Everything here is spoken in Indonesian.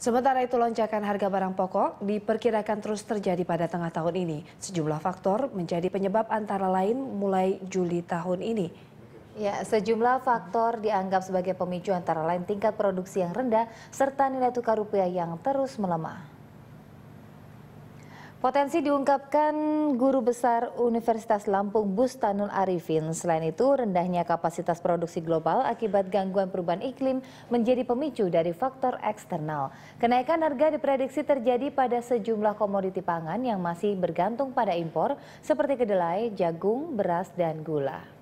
Sementara itu lonjakan harga barang pokok diperkirakan terus terjadi pada tengah tahun ini. Sejumlah faktor menjadi penyebab antara lain mulai Juli tahun ini. Ya, sejumlah faktor dianggap sebagai pemicu antara lain tingkat produksi yang rendah serta nilai tukar rupiah yang terus melemah. Potensi diungkapkan Guru Besar Universitas Lampung Bustanul Arifin. Selain itu, rendahnya kapasitas produksi global akibat gangguan perubahan iklim menjadi pemicu dari faktor eksternal. Kenaikan harga diprediksi terjadi pada sejumlah komoditi pangan yang masih bergantung pada impor seperti kedelai, jagung, beras, dan gula.